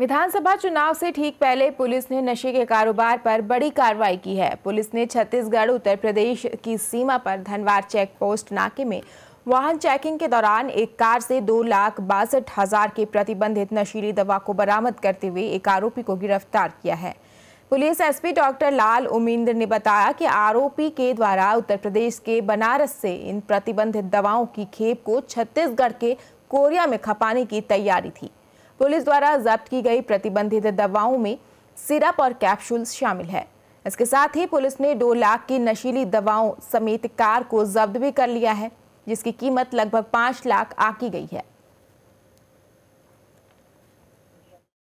विधानसभा चुनाव से ठीक पहले पुलिस ने नशे के कारोबार पर बड़ी कार्रवाई की है पुलिस ने छत्तीसगढ़ उत्तर प्रदेश की सीमा पर धनवार चेक पोस्ट नाके में वाहन चेकिंग के दौरान एक कार से दो लाख बासठ हजार के प्रतिबंधित नशीली दवा को बरामद करते हुए एक आरोपी को गिरफ्तार किया है police SP doctor Lal Umendra ने बताया कि आरोपी के द्वारा उत्तर प्रदेश के बनारस से इन प्रतिबंधित दवाओं की खेप को छत्तीसगढ़ के कोरिया में खपाने की तैयारी थी पुलिस द्वारा जब्त की गई प्रतिबंधित दवाओं में सिरप और कैप्सूल शामिल है इसके साथ ही पुलिस ने दो लाख की नशीली दवाओं समेत कार को जब्त भी कर लिया है जिसकी कीमत लगभग पांच लाख आकी गई है